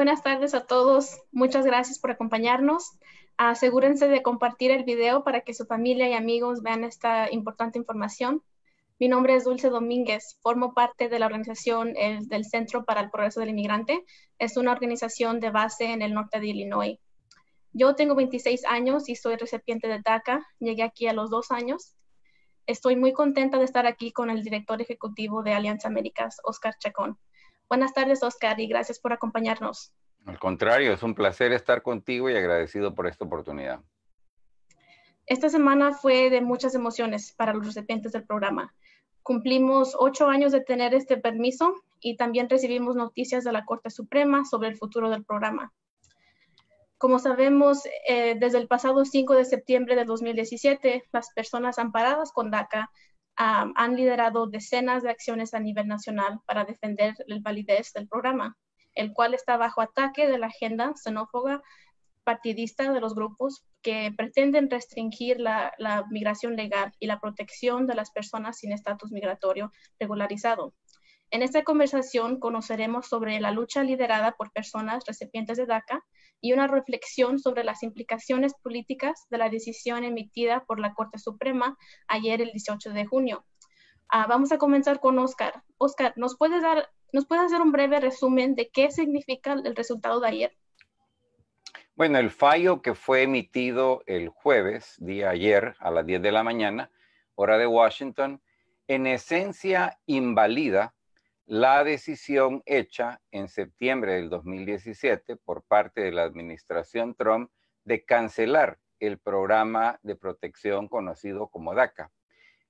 Buenas tardes a todos. Muchas gracias por acompañarnos. Asegúrense de compartir el video para que su familia y amigos vean esta importante información. Mi nombre es Dulce Domínguez. Formo parte de la organización del Centro para el Progreso del Inmigrante. Es una organización de base en el norte de Illinois. Yo tengo 26 años y soy recipiente de DACA. Llegué aquí a los dos años. Estoy muy contenta de estar aquí con el director ejecutivo de Alianza Américas, Oscar Chacón. Buenas tardes, Oscar, y gracias por acompañarnos. Al contrario, es un placer estar contigo y agradecido por esta oportunidad. Esta semana fue de muchas emociones para los recipientes del programa. Cumplimos ocho años de tener este permiso y también recibimos noticias de la Corte Suprema sobre el futuro del programa. Como sabemos, eh, desde el pasado 5 de septiembre de 2017, las personas amparadas con DACA han liderado decenas de acciones a nivel nacional para defender la validez del programa, el cual está bajo ataque de la agenda xenófoba partidista de los grupos que pretenden restringir la migración legal y la protección de las personas sin estatus migratorio regularizado. En esta conversación conoceremos sobre la lucha liderada por personas recipientes de DACA y una reflexión sobre las implicaciones políticas de la decisión emitida por la Corte Suprema ayer el 18 de junio. Ah, vamos a comenzar con Oscar. Oscar, ¿nos puedes, dar, ¿nos puedes hacer un breve resumen de qué significa el resultado de ayer? Bueno, el fallo que fue emitido el jueves, día ayer, a las 10 de la mañana, hora de Washington, en esencia invalida la decisión hecha en septiembre del 2017 por parte de la administración Trump de cancelar el programa de protección conocido como DACA.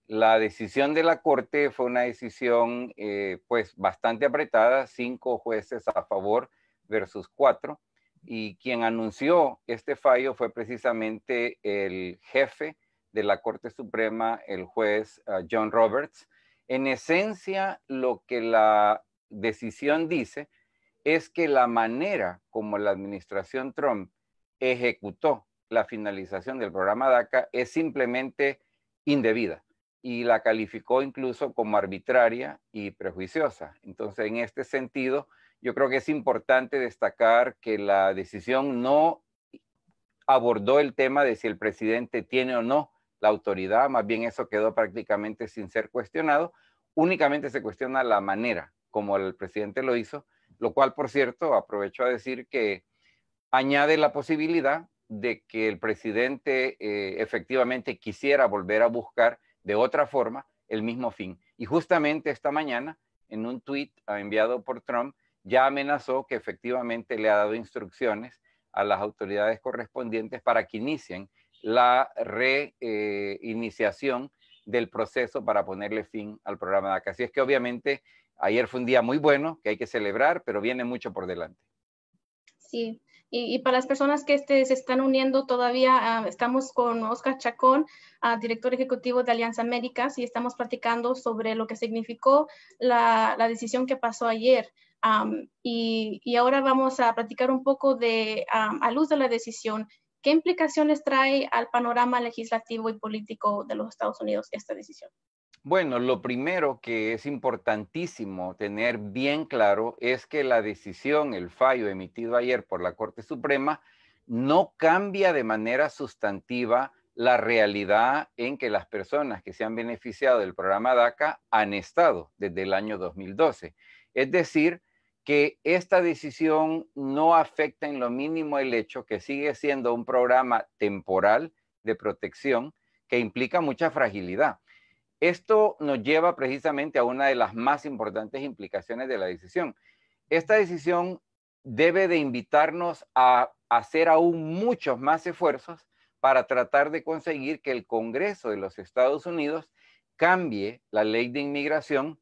La decisión de la Corte fue una decisión eh, pues bastante apretada, cinco jueces a favor versus cuatro, y quien anunció este fallo fue precisamente el jefe de la Corte Suprema, el juez ah, John Roberts, en esencia, lo que la decisión dice es que la manera como la administración Trump ejecutó la finalización del programa DACA es simplemente indebida y la calificó incluso como arbitraria y prejuiciosa. Entonces, en este sentido, yo creo que es importante destacar que la decisión no abordó el tema de si el presidente tiene o no la autoridad, más bien eso quedó prácticamente sin ser cuestionado, únicamente se cuestiona la manera como el presidente lo hizo, lo cual, por cierto, aprovecho a decir que añade la posibilidad de que el presidente eh, efectivamente quisiera volver a buscar de otra forma el mismo fin. Y justamente esta mañana, en un tuit ah, enviado por Trump, ya amenazó que efectivamente le ha dado instrucciones a las autoridades correspondientes para que inicien la reiniciación eh, del proceso para ponerle fin al programa acá. Así es que obviamente ayer fue un día muy bueno que hay que celebrar, pero viene mucho por delante. Sí, y, para las personas que este, se están uniendo todavía, ah, estamos con Oscar Chacón, ah, director ejecutivo de Alianza Américas, y estamos platicando sobre lo que significó la, decisión que pasó ayer. y, ahora vamos a platicar un poco de, a luz de la decisión, ¿Qué implicaciones trae al panorama legislativo y político de los Estados Unidos esta decisión? Bueno, lo primero que es importantísimo tener bien claro es que la decisión, el fallo emitido ayer por la Corte Suprema, no cambia de manera sustantiva la realidad en que las personas que se han beneficiado del programa DACA han estado desde el año 2012. Es decir, que esta decisión no afecta en lo mínimo el hecho que sigue siendo un programa temporal de protección que implica mucha fragilidad. Esto nos lleva precisamente a una de las más importantes implicaciones de la decisión. Esta decisión debe de invitarnos a hacer aún muchos más esfuerzos para tratar de conseguir que el Congreso de los Estados Unidos cambie la ley de inmigración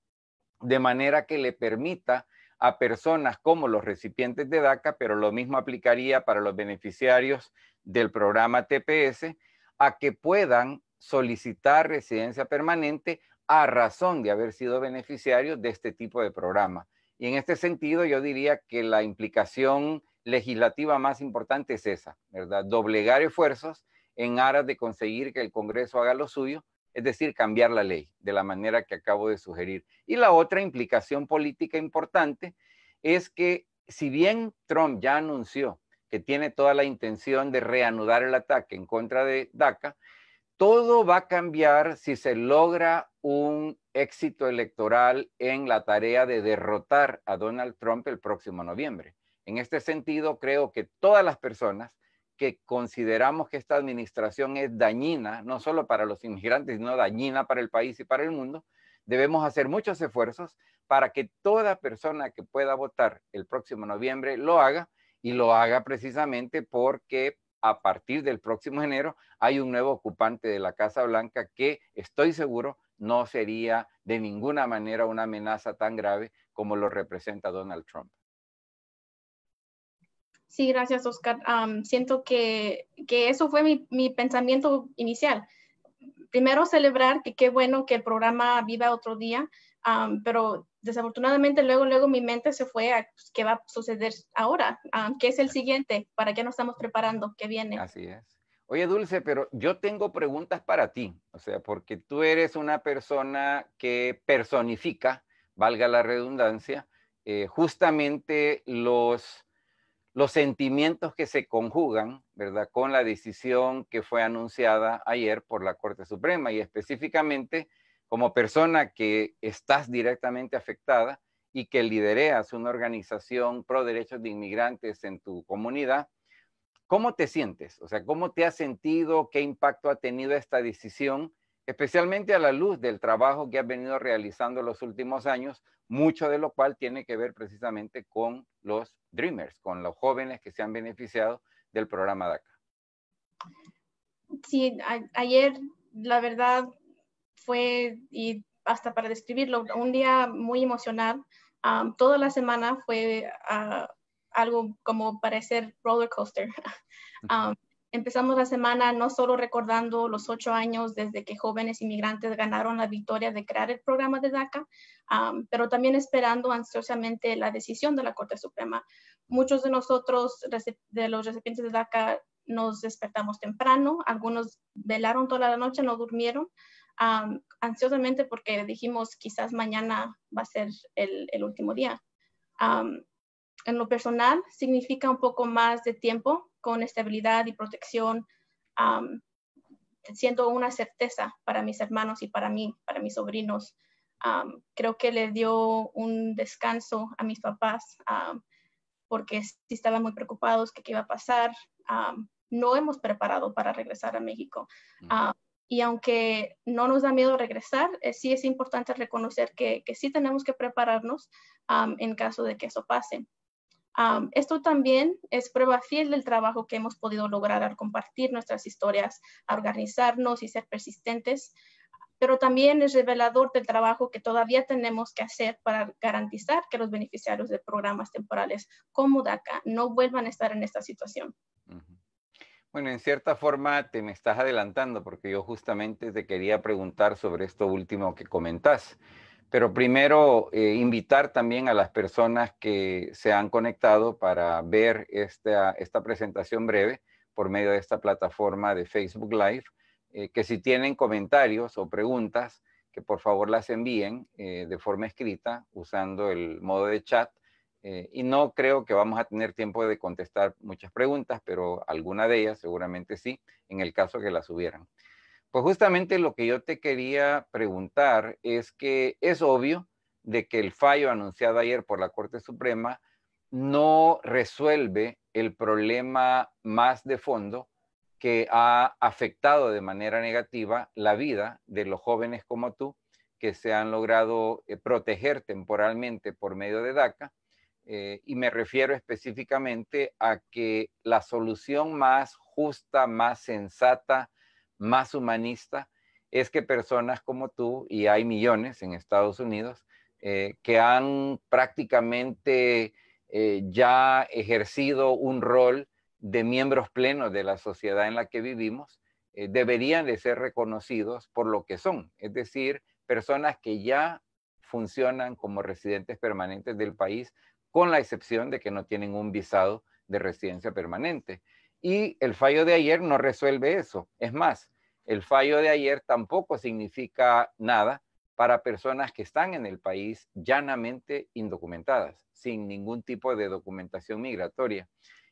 de manera que le permita a personas como los recipientes de DACA, pero lo mismo aplicaría para los beneficiarios del programa TPS, a que puedan solicitar residencia permanente a razón de haber sido beneficiarios de este tipo de programa. Y en este sentido, yo diría que la implicación legislativa más importante es esa, ¿verdad? Doblegar esfuerzos en aras de conseguir que el Congreso haga lo suyo es decir, cambiar la ley de la manera que acabo de sugerir. Y la otra implicación política importante es que si bien Trump ya anunció que tiene toda la intención de reanudar el ataque en contra de DACA, todo va a cambiar si se logra un éxito electoral en la tarea de derrotar a Donald Trump el próximo noviembre. En este sentido, creo que todas las personas que consideramos que esta administración es dañina, no solo para los inmigrantes, sino dañina para el país y para el mundo, debemos hacer muchos esfuerzos para que toda persona que pueda votar el próximo noviembre lo haga y lo haga precisamente porque a partir del próximo enero hay un nuevo ocupante de la Casa Blanca que estoy seguro no sería de ninguna manera una amenaza tan grave como lo representa Donald Trump. Sí, gracias, Oscar. siento que, eso fue mi, pensamiento inicial. Primero, celebrar que qué bueno que el programa viva otro día, pero desafortunadamente luego, luego mi mente se fue a pues, qué va a suceder ahora, qué es el siguiente, para qué nos estamos preparando, qué viene. Así es. Oye, Dulce, pero yo tengo preguntas para ti, o sea, porque tú eres una persona que personifica, valga la redundancia, eh, justamente los los sentimientos que se conjugan, ¿verdad?, con la decisión que fue anunciada ayer por la Corte Suprema y específicamente como persona que estás directamente afectada y que lidereas una organización pro derechos de inmigrantes en tu comunidad, ¿cómo te sientes? O sea, ¿cómo te has sentido? ¿Qué impacto ha tenido esta decisión? especialmente a la luz del trabajo que ha venido realizando los últimos años, mucho de lo cual tiene que ver precisamente con los Dreamers, con los jóvenes que se han beneficiado del programa DACA. Sí, ayer la verdad fue, y hasta para describirlo, un día muy emocional. toda la semana fue ah, algo como parecer roller coaster. Empezamos la semana no solo recordando los ocho años desde que jóvenes inmigrantes ganaron la victoria de crear el programa de DACA, pero también esperando ansiosamente la decisión de la Corte Suprema. Muchos de nosotros, de los recipientes de DACA, nos despertamos temprano, algunos velaron toda la noche, no durmieron, ansiosamente porque dijimos quizás mañana va a ser el, último día en lo personal significa un poco más de tiempo con estabilidad y protección, siendo una certeza para mis hermanos y para mí, para mis sobrinos. creo que le dio un descanso a mis papás porque sí estaban muy preocupados que qué iba a pasar. no hemos preparado para regresar a México. Mm. y aunque no nos da miedo regresar, eh, sí es importante reconocer que, sí tenemos que prepararnos en caso de que eso pase esto también es prueba fiel del trabajo que hemos podido lograr al compartir nuestras historias, organizarnos y ser persistentes, pero también es revelador del trabajo que todavía tenemos que hacer para garantizar que los beneficiarios de programas temporales como DACA no vuelvan a estar en esta situación. Bueno, en cierta forma te me estás adelantando porque yo justamente te quería preguntar sobre esto último que comentas. Pero primero, eh, invitar también a las personas que se han conectado para ver esta, presentación breve por medio de esta plataforma de Facebook Live, eh, que si tienen comentarios o preguntas, que por favor las envíen eh, de forma escrita usando el modo de chat. y no creo que vamos a tener tiempo de contestar muchas preguntas, pero alguna de ellas seguramente sí, en el caso que las hubieran. Pues justamente lo que yo te quería preguntar es que es obvio de que el fallo anunciado ayer por la Corte Suprema no resuelve el problema más de fondo que ha afectado de manera negativa la vida de los jóvenes como tú que se han logrado eh, proteger temporalmente por medio de DACA. Eh, y me refiero específicamente a que la solución más justa, más sensata, más humanista, es que personas como tú, y hay millones en Estados Unidos, eh, que han prácticamente eh, ya ejercido un rol de miembros plenos de la sociedad en la que vivimos, eh, deberían de ser reconocidos por lo que son, es decir, personas que ya funcionan como residentes permanentes del país, con la excepción de que no tienen un visado de residencia permanente. Y el fallo de ayer no resuelve eso. Es más, el fallo de ayer tampoco significa nada para personas que están en el país llanamente indocumentadas, sin ningún tipo de documentación migratoria.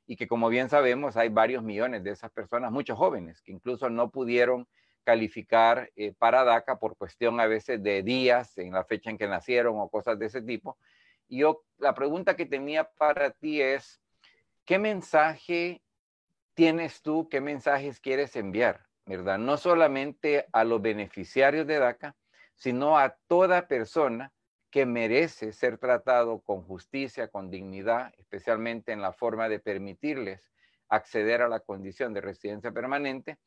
Y que como bien sabemos, hay varios millones de esas personas, muchos jóvenes, que incluso no pudieron calificar eh, para DACA por cuestión a veces de días, en la fecha en que nacieron o cosas de ese tipo. Y yo, la pregunta que tenía para ti es, ¿qué mensaje tienes tú, qué mensajes quieres enviar, ¿verdad? No solamente a los beneficiarios de DACA, sino a toda persona que merece ser tratado con justicia, con dignidad, especialmente en la forma de permitirles acceder a la condición de residencia permanente,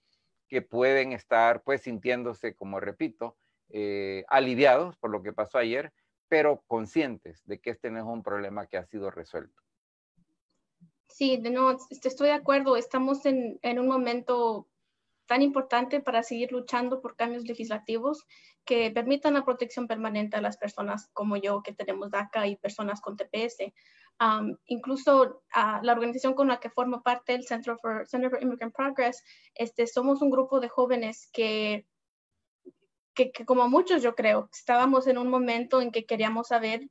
que pueden estar pues sintiéndose, como repito, eh, aliviados por lo que pasó ayer, pero conscientes de que este no es un problema que ha sido resuelto. Sí, no, estoy de acuerdo. Estamos en, un momento tan importante para seguir luchando por cambios legislativos que permitan la protección permanente a las personas como yo que tenemos DACA y personas con TPS. incluso la organización con la que formo parte, el Center for, Immigrant Progress, este, somos un grupo de jóvenes que, que, que, como muchos yo creo, estábamos en un momento en que queríamos saber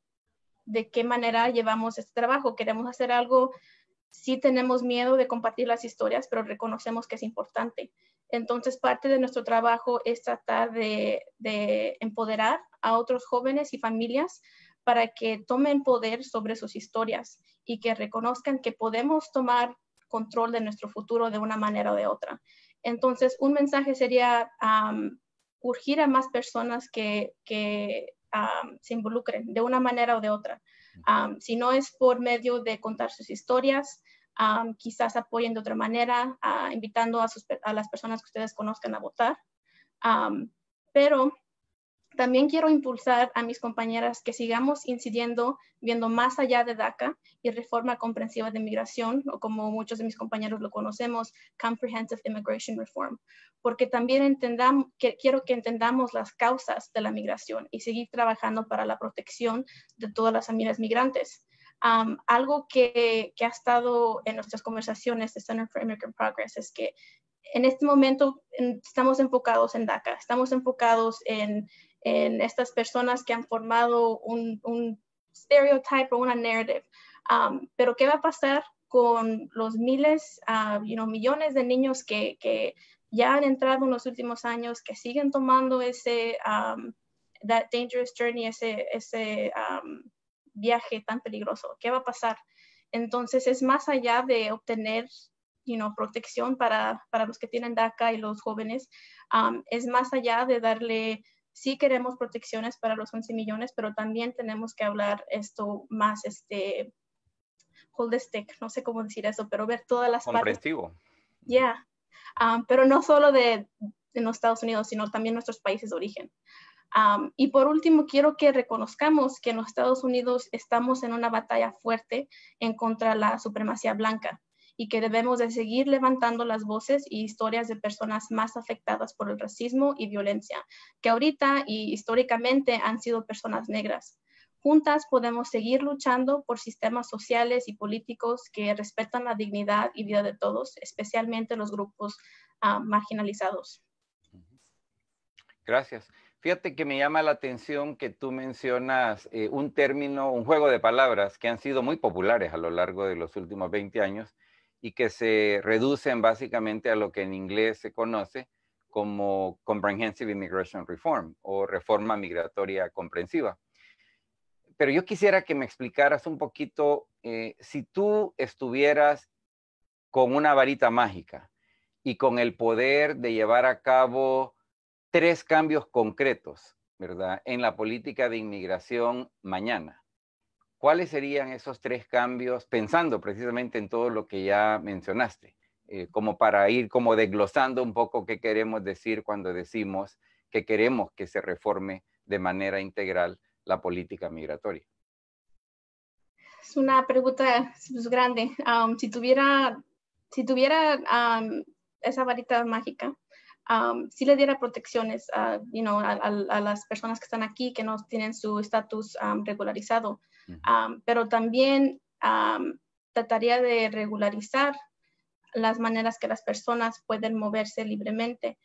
de qué manera llevamos este trabajo. Queremos hacer algo sí tenemos miedo de compartir las historias, pero reconocemos que es importante. Entonces, parte de nuestro trabajo es tratar de, empoderar a otros jóvenes y familias para que tomen poder sobre sus historias y que reconozcan que podemos tomar control de nuestro futuro de una manera o de otra. Entonces, un mensaje sería urgir a más personas que, se involucren de una manera o de otra si no es por medio de contar sus historias, quizás apoyen de otra manera, ah, invitando a, las personas que ustedes conozcan a votar. pero también quiero impulsar a mis compañeras que sigamos incidiendo, viendo más allá de DACA y reforma comprensiva de migración, o como muchos de mis compañeros lo conocemos, Comprehensive Immigration Reform, porque también quiero que entendamos las causas de la migración y seguir trabajando para la protección de todas las familias migrantes. algo que, que ha estado en nuestras conversaciones de Center for American Progress es que en este momento mm, estamos enfocados en DACA, estamos enfocados en, en estas personas que han formado un, un stereotype o una narrative. Um, pero ¿qué va a pasar con los miles, uh, millones de niños que, que, ya han entrado en los últimos años, que siguen tomando ese um, that dangerous journey, ese, ese um, viaje tan peligroso? ¿Qué va a pasar? Entonces es más allá de obtener protección para, para los que tienen DACA y los jóvenes, es más allá de darle sí queremos protecciones para los 11 millones, pero también tenemos que hablar esto más, este, holistic, no sé cómo decir eso, pero ver todas las partes. Ya, yeah. Um, pero no solo de, los Estados Unidos, sino también nuestros países de origen. Um, y por último, quiero que reconozcamos que en los Estados Unidos estamos en una batalla fuerte en contra de la supremacía blanca y que debemos de seguir levantando las voces y historias de personas más afectadas por el racismo y violencia, que ahorita y históricamente han sido personas negras. Juntas podemos seguir luchando por sistemas sociales y políticos que respetan la dignidad y vida de todos, especialmente los grupos ah, marginalizados. Gracias. Fíjate que me llama la atención que tú mencionas eh, un término, un juego de palabras que han sido muy populares a lo largo de los últimos 20 años y que se reducen básicamente a lo que en inglés se conoce como Comprehensive Immigration Reform o reforma migratoria comprensiva. Pero yo quisiera que me explicaras un poquito eh, si tú estuvieras con una varita mágica y con el poder de llevar a cabo tres cambios concretos, ¿verdad? En la política de inmigración mañana. ¿cuáles serían esos tres cambios pensando precisamente en todo lo que ya mencionaste? Eh, como para ir como desglosando un poco qué queremos decir cuando decimos que queremos que se reforme de manera integral la política migratoria. Es una pregunta pues, grande. si tuviera, si tuviera esa varita mágica, si sí le diera protecciones a, las personas que están aquí, que no tienen su estatus regularizado. pero también trataría de regularizar las maneras que las personas pueden moverse libremente.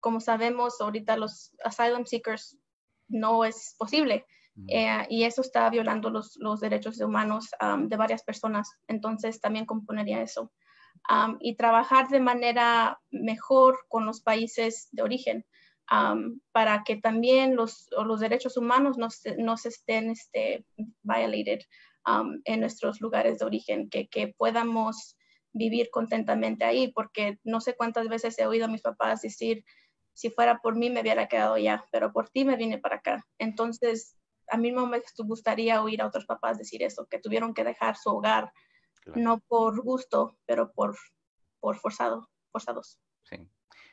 como sabemos, ahorita los asylum seekers no es posible. Eh, y eso está violando los, derechos humanos de varias personas. Entonces también componería eso y trabajar de manera mejor con los países de origen para que también los, los derechos humanos no, no se estén este, violated en nuestros lugares de origen, que, que podamos vivir contentamente ahí, porque no sé cuántas veces he oído a mis papás decir, si fuera por mí me hubiera quedado ya, pero por ti me vine para acá. Entonces, a mí no me gustaría oír a otros papás decir eso, que tuvieron que dejar su hogar no por gusto, pero por, por forzado, forzados. Sí.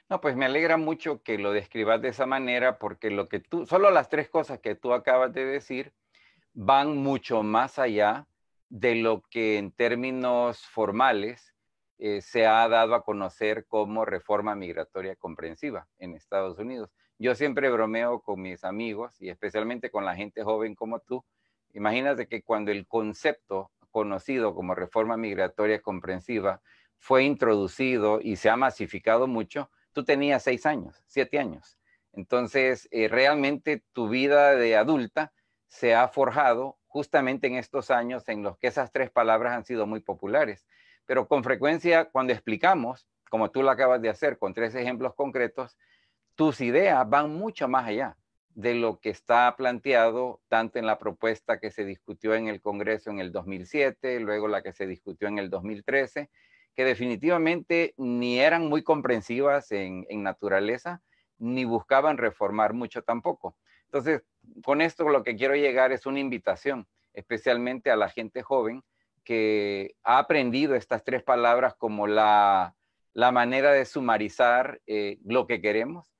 No, pues me alegra mucho que lo describas de esa manera, porque lo que tú, solo las tres cosas que tú acabas de decir van mucho más allá de lo que en términos formales eh, se ha dado a conocer como reforma migratoria comprensiva en Estados Unidos. Yo siempre bromeo con mis amigos y especialmente con la gente joven como tú. Imagínate que cuando el concepto conocido como reforma migratoria comprensiva fue introducido y se ha masificado mucho, tú tenías seis años, siete años. Entonces, eh, realmente tu vida de adulta se ha forjado justamente en estos años en los que esas tres palabras han sido muy populares. Pero con frecuencia, cuando explicamos, como tú lo acabas de hacer con tres ejemplos concretos, tus ideas van mucho más allá de lo que está planteado tanto en la propuesta que se discutió en el Congreso en el 2007, luego la que se discutió en el 2013, que definitivamente ni eran muy comprensivas en, naturaleza, ni buscaban reformar mucho tampoco. Entonces, con esto lo que quiero llegar es una invitación, especialmente a la gente joven que ha aprendido estas tres palabras como la, manera de sumarizar eh, lo que queremos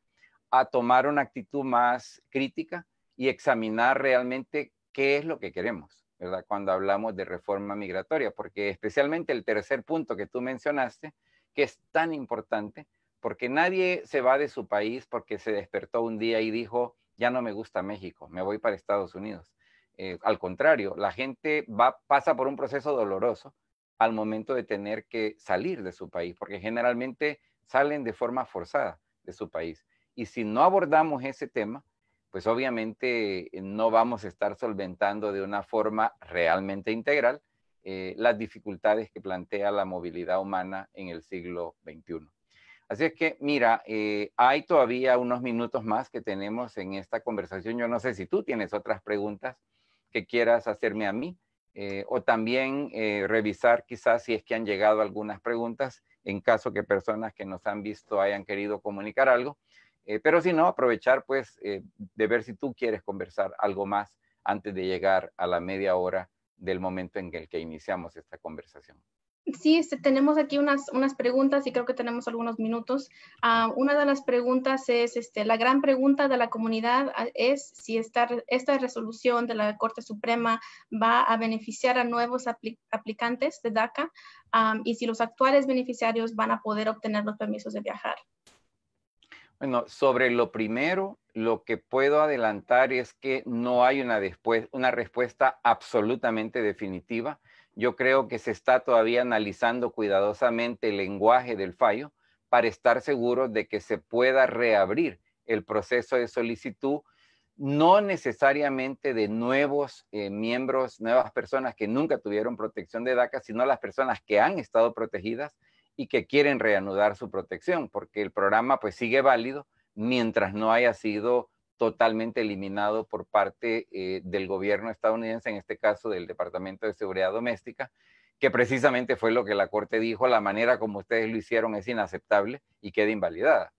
a tomar una actitud más crítica y examinar realmente qué es lo que queremos, ¿verdad? Cuando hablamos de reforma migratoria, porque especialmente el tercer punto que tú mencionaste, que es tan importante, porque nadie se va de su país porque se despertó un día y dijo, ya no me gusta México, me voy para Estados Unidos. Eh, al contrario, la gente va, pasa por un proceso doloroso al momento de tener que salir de su país, porque generalmente salen de forma forzada de su país. Y si no abordamos ese tema, pues obviamente eh, no vamos a estar solventando de una forma realmente integral eh, las dificultades que plantea la movilidad humana en el siglo XXI. Así es que, mira, eh, hay todavía unos minutos más que tenemos en esta conversación. Yo no sé si tú tienes otras preguntas que quieras hacerme a mí o también revisar quizás si es que han llegado algunas preguntas en caso que personas que nos han visto hayan querido comunicar algo. Eh, pero si no, aprovechar pues eh, de ver si tú quieres conversar algo más antes de llegar a la media hora del momento en el que iniciamos esta conversación. Sí, este, tenemos aquí unas, preguntas y creo que tenemos algunos minutos. Ah, una de las preguntas es, este, la gran pregunta de la comunidad ah, es si esta, resolución de la Corte Suprema va a beneficiar a nuevos aplicantes de DACA ah, y si los actuales beneficiarios van a poder obtener los permisos de viajar. Bueno, sobre lo primero, lo que puedo adelantar es que no hay una, respuesta absolutamente definitiva. Yo creo que se está todavía analizando cuidadosamente el lenguaje del fallo para estar seguro de que se pueda reabrir el proceso de solicitud, no necesariamente de nuevos eh, miembros, nuevas personas que nunca tuvieron protección de DACA, sino las personas que han estado protegidas y que quieren reanudar su protección, porque el programa pues sigue válido mientras no haya sido totalmente eliminado por parte eh, del gobierno estadounidense, en este caso del Departamento de Seguridad Doméstica, que precisamente fue lo que la Corte dijo, la manera como ustedes lo hicieron es inaceptable y queda invalidada.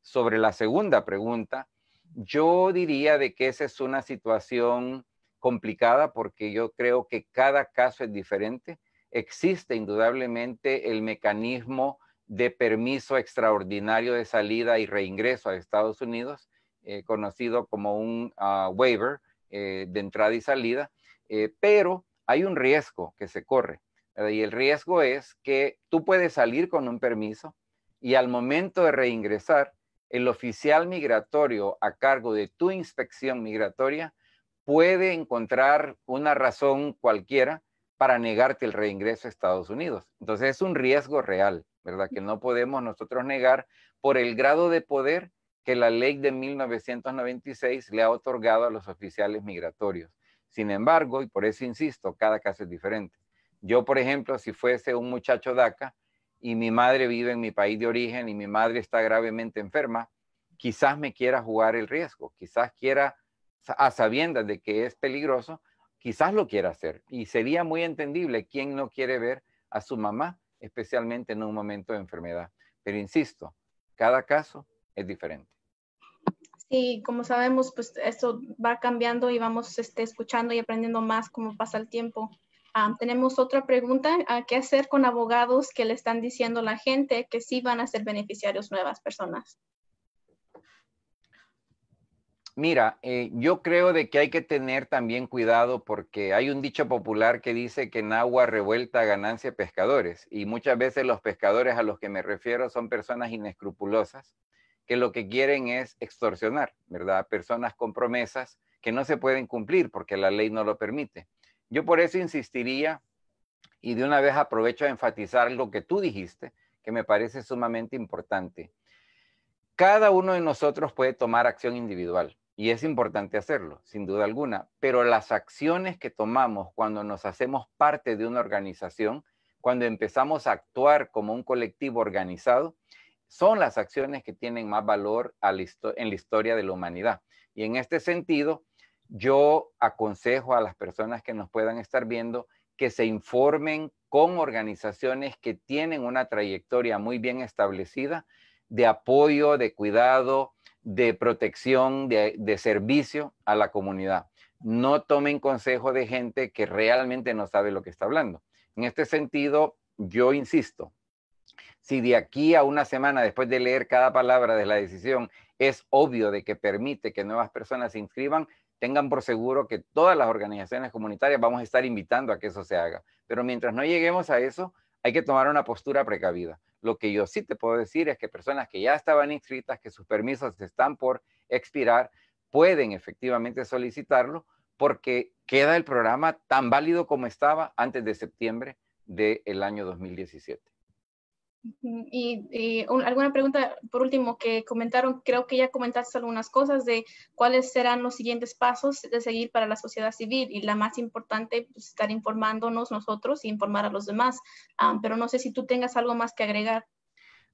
Sobre la segunda pregunta, yo diría de que esa es una situación complicada porque yo creo que cada caso es diferente existe indudablemente el mecanismo de permiso extraordinario de salida y reingreso a Estados Unidos, eh, conocido como un ah, waiver eh, de entrada y salida, eh, pero hay un riesgo que se corre. Y el riesgo es que tú puedes salir con un permiso y al momento de reingresar, el oficial migratorio a cargo de tu inspección migratoria puede encontrar una razón cualquiera para negarte el reingreso a Estados Unidos. Entonces es un riesgo real, ¿verdad? Que no podemos nosotros negar por el grado de poder que la ley de 1996 le ha otorgado a los oficiales migratorios. Sin embargo, y por eso insisto, cada caso es diferente. Yo, por ejemplo, si fuese un muchacho DACA y mi madre vive en mi país de origen y mi madre está gravemente enferma, quizás me quiera jugar el riesgo, quizás quiera a sabiendas de que es peligroso, quizás lo quiera hacer. Y sería muy entendible quién no quiere ver a su mamá, especialmente en un momento de enfermedad. Pero insisto, cada caso es diferente. Sí, como sabemos, pues esto va cambiando y vamos este, escuchando y aprendiendo más como pasa el tiempo. Ah, tenemos otra pregunta, ah, ¿qué hacer con abogados que le están diciendo a la gente que sí van a ser beneficiarios nuevas personas? Mira, eh, yo creo de que hay que tener también cuidado porque hay un dicho popular que dice que en agua revuelta ganancia pescadores y muchas veces los pescadores a los que me refiero son personas inescrupulosas que lo que quieren es extorsionar, ¿verdad? Personas con promesas que no se pueden cumplir porque la ley no lo permite. Yo por eso insistiría y de una vez aprovecho a enfatizar lo que tú dijiste, que me parece sumamente importante. Cada uno de nosotros puede tomar acción individual y es importante hacerlo, sin duda alguna, pero las acciones que tomamos cuando nos hacemos parte de una organización, cuando empezamos a actuar como un colectivo organizado, son las acciones que tienen más valor en la historia de la humanidad. Y en este sentido, yo aconsejo a las personas que nos puedan estar viendo que se informen con organizaciones que tienen una trayectoria muy bien establecida de apoyo, de cuidado, de protección, de, servicio a la comunidad. No tomen consejo de gente que realmente no sabe lo que está hablando. En este sentido, yo insisto, si de aquí a una semana después de leer cada palabra de la decisión es obvio de que permite que nuevas personas se inscriban, tengan por seguro que todas las organizaciones comunitarias vamos a estar invitando a que eso se haga. Pero mientras no lleguemos a eso, hay que tomar una postura precavida. Lo que yo sí te puedo decir es que personas que ya estaban inscritas, que sus permisos están por expirar, pueden efectivamente solicitarlo porque queda el programa tan válido como estaba antes de septiembre del año 2017. Y, alguna pregunta por último que comentaron, creo que ya comentaste algunas cosas de cuáles serán los siguientes pasos de seguir para la sociedad civil y la más importante pues, estar informándonos nosotros y e informar a los demás. Ah, pero no sé si tú tengas algo más que agregar.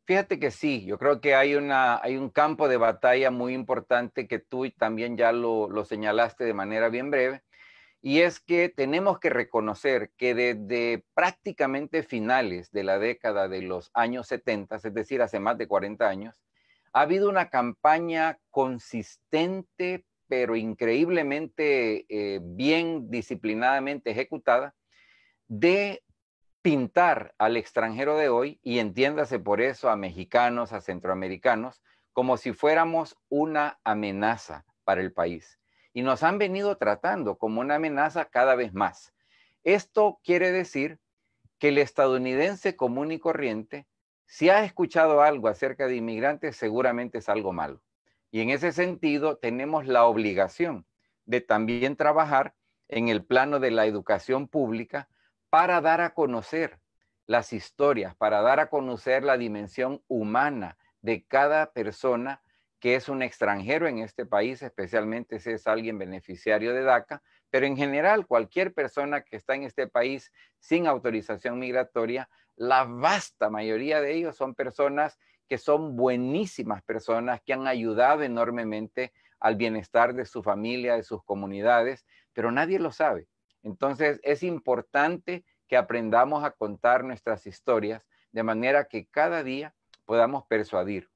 Fíjate que sí, yo creo que hay, una, hay un campo de batalla muy importante que tú también ya lo señalaste de manera bien breve, y es que tenemos que reconocer que desde prácticamente finales de la década de los años 70, es decir, hace más de 40 años, ha habido una campaña consistente, pero increíblemente eh, bien disciplinadamente ejecutada, de pintar al extranjero de hoy, y entiéndase por eso a mexicanos, a centroamericanos, como si fuéramos una amenaza para el país y nos han venido tratando como una amenaza cada vez más. Esto quiere decir que el estadounidense común y corriente, si ha escuchado algo acerca de inmigrantes, seguramente es algo malo. Y en ese sentido tenemos la obligación de también trabajar en el plano de la educación pública para dar a conocer las historias, para dar a conocer la dimensión humana de cada persona que es un extranjero en este país, especialmente si es alguien beneficiario de DACA, pero en general cualquier persona que está en este país sin autorización migratoria, la vasta mayoría de ellos son personas que son buenísimas personas, que han ayudado enormemente al bienestar de su familia, de sus comunidades, pero nadie lo sabe. Entonces es importante que aprendamos a contar nuestras historias de manera que cada día podamos persuadir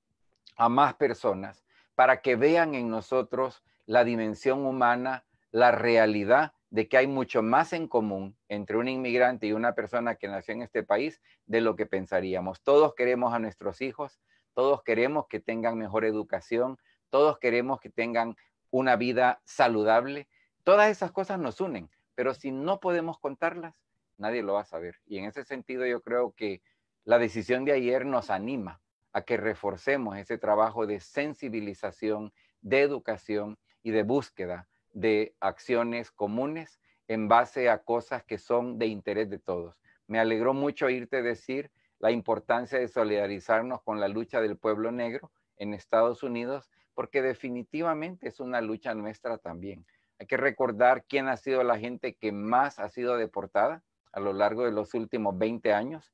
a más personas para que vean en nosotros la dimensión humana, la realidad de que hay mucho más en común entre un inmigrante y una persona que nació en este país de lo que pensaríamos. Todos queremos a nuestros hijos, todos queremos que tengan mejor educación, todos queremos que tengan una vida saludable. Todas esas cosas nos unen, pero si no podemos contarlas, nadie lo va a saber. Y en ese sentido yo creo que la decisión de ayer nos anima a que reforcemos ese trabajo de sensibilización, de educación y de búsqueda de acciones comunes en base a cosas que son de interés de todos. Me alegró mucho oírte decir la importancia de solidarizarnos con la lucha del pueblo negro en Estados Unidos, porque definitivamente es una lucha nuestra también. Hay que recordar quién ha sido la gente que más ha sido deportada a lo largo de los últimos 20 años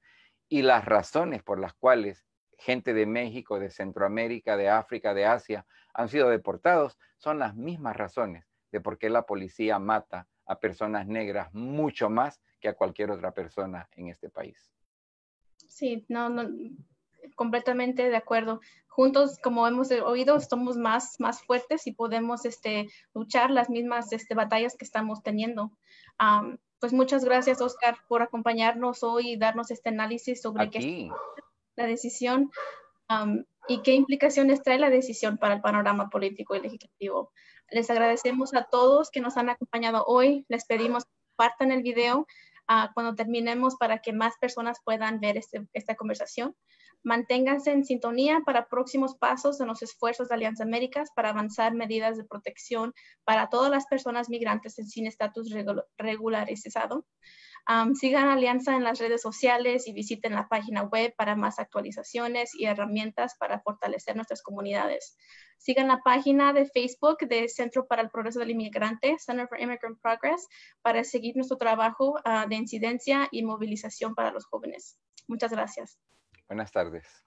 y las razones por las cuales gente de México, de Centroamérica, de África, de Asia, han sido deportados, son las mismas razones de por qué la policía mata a personas negras mucho más que a cualquier otra persona en este país. Sí, no, no completamente de acuerdo. Juntos, como hemos oído, somos más, más fuertes y podemos este, luchar las mismas este, batallas que estamos teniendo. pues muchas gracias, Oscar, por acompañarnos hoy y darnos este análisis sobre Aquí. qué la decisión y qué implicaciones trae la decisión para el panorama político y legislativo. Les agradecemos a todos que nos han acompañado hoy. Les pedimos que compartan el video ah, cuando terminemos para que más personas puedan ver este, esta conversación. Manténganse en sintonía para próximos pasos en los esfuerzos de Alianza Américas para avanzar medidas de protección para todas las personas migrantes sin estatus regularizado. cesado. sigan Alianza en las redes sociales y visiten la página web para más actualizaciones y herramientas para fortalecer nuestras comunidades. Sigan la página de Facebook de Centro para el Progreso del Inmigrante, Center for Immigrant Progress, para seguir nuestro trabajo ah, de incidencia y movilización para los jóvenes. Muchas gracias. Buenas tardes.